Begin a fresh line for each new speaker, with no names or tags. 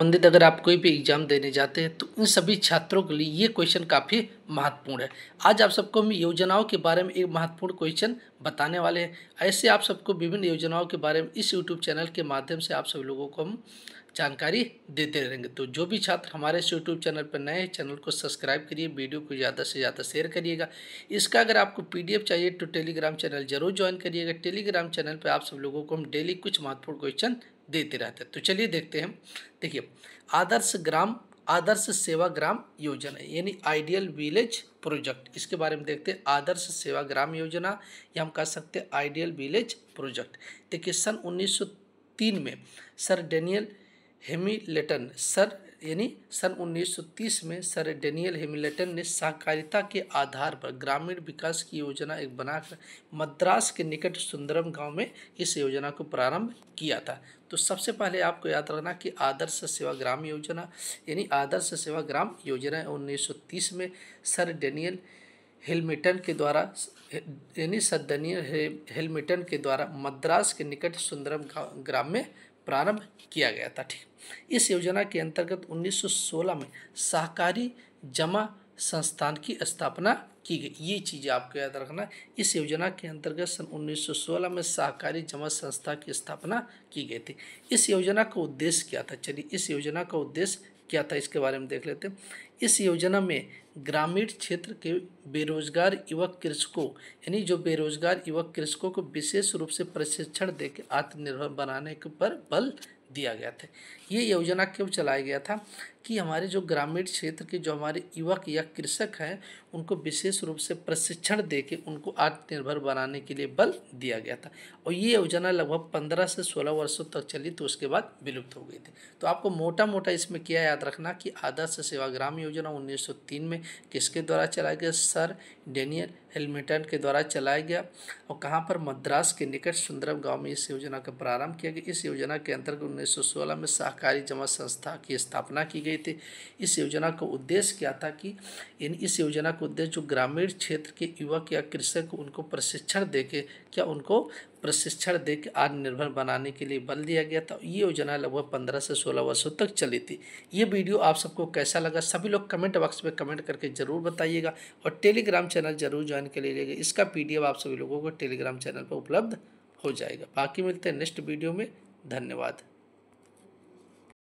संबंधित अगर आप कोई भी एग्जाम देने जाते हैं तो इन सभी छात्रों के लिए ये क्वेश्चन काफ़ी महत्वपूर्ण है आज आप सबको हम योजनाओं के बारे में एक महत्वपूर्ण क्वेश्चन बताने वाले हैं ऐसे आप सबको विभिन्न योजनाओं के बारे में इस यूट्यूब चैनल के माध्यम से आप सब लोगों को हम जानकारी देते रहेंगे तो जो भी छात्र हमारे इस यूट्यूब चैनल पर नए हैं चैनल को सब्सक्राइब करिए वीडियो को ज़्यादा से ज़्यादा शेयर करिएगा इसका अगर आपको पीडीएफ चाहिए तो टेलीग्राम चैनल जरूर ज्वाइन करिएगा टेलीग्राम चैनल पर आप सब लोगों को हम डेली कुछ महत्वपूर्ण क्वेश्चन देते रहते हैं तो चलिए देखते हैं देखिए आदर्श ग्राम आदर्श सेवा ग्राम योजना यानी आइडियल विलेज प्रोजेक्ट इसके बारे में देखते हैं आदर्श सेवा ग्राम योजना या हम कह सकते हैं आइडियल विलेज प्रोजेक्ट देखिए सन 1903 में सर डेनियल हेमिलेटन सर यानी सन 1930 में सर डेनियल हेमिलेटन ने सहकारिता के आधार पर ग्रामीण विकास की योजना एक बनाकर मद्रास के निकट सुंदरम गांव में इस योजना को प्रारंभ किया था तो सबसे पहले आपको याद रखना कि आदर्श सेवा ग्राम योजना यानी आदर्श सेवा ग्राम योजना 1930 में सर डेनियल हेलमिटन के द्वारा यानी सर डेनियल हेलमिटन के द्वारा मद्रास के निकट सुंदरम ग्राम में प्रारंभ किया गया था ठीक इस योजना के अंतर्गत 1916 में सहकारी जमा संस्थान की स्थापना की गई ये चीज़ें आपको याद रखना इस योजना के अंतर्गत सन 1916 में सहकारी जमा संस्था की स्थापना की गई थी इस योजना का उद्देश्य क्या था चलिए इस योजना का उद्देश्य क्या था इसके बारे में देख लेते हैं इस योजना में ग्रामीण क्षेत्र के बेरोजगार युवक कृषकों यानी जो बेरोजगार युवक कृषकों को विशेष रूप से प्रशिक्षण देकर आत्मनिर्भर बनाने के पर बल दिया गया था ये योजना क्यों चलाया गया था कि हमारे जो ग्रामीण क्षेत्र के जो हमारे युवक या कृषक हैं उनको विशेष रूप से प्रशिक्षण दे के उनको आत्मनिर्भर बनाने के लिए बल दिया गया था और ये योजना लगभग पंद्रह से सोलह वर्षों तक चली तो उसके बाद विलुप्त हो गई थी तो आपको मोटा मोटा इसमें क्या याद रखना कि आदर्श सेवाग्राम योजना उन्नीस में किसके द्वारा चलाया गया सर डेनियल हेलमिटन के द्वारा चलाया गया और कहाँ पर मद्रास के निकट सुंदरम गांव में इस योजना का प्रारंभ किया गया इस योजना के अंतर्गत उन्नीस में सहकारी जमा संस्था की स्थापना की गई थी इस योजना का उद्देश्य क्या था कि इन इस योजना का उद्देश्य जो ग्रामीण क्षेत्र के युवक या कृषक उनको प्रशिक्षण दे क्या उनको प्रशिक्षण देकर आत्मनिर्भर बनाने के लिए बल दिया गया था ये योजना लगभग पंद्रह से सोलह वर्षों तक चली थी ये वीडियो आप सबको कैसा लगा सभी लोग कमेंट बॉक्स में कमेंट करके ज़रूर बताइएगा और टेलीग्राम चैनल जरूर ज्वाइन कर लीजिएगा इसका पी आप सभी लोगों को टेलीग्राम चैनल पर उपलब्ध हो जाएगा बाकी मिलते हैं नेक्स्ट वीडियो में धन्यवाद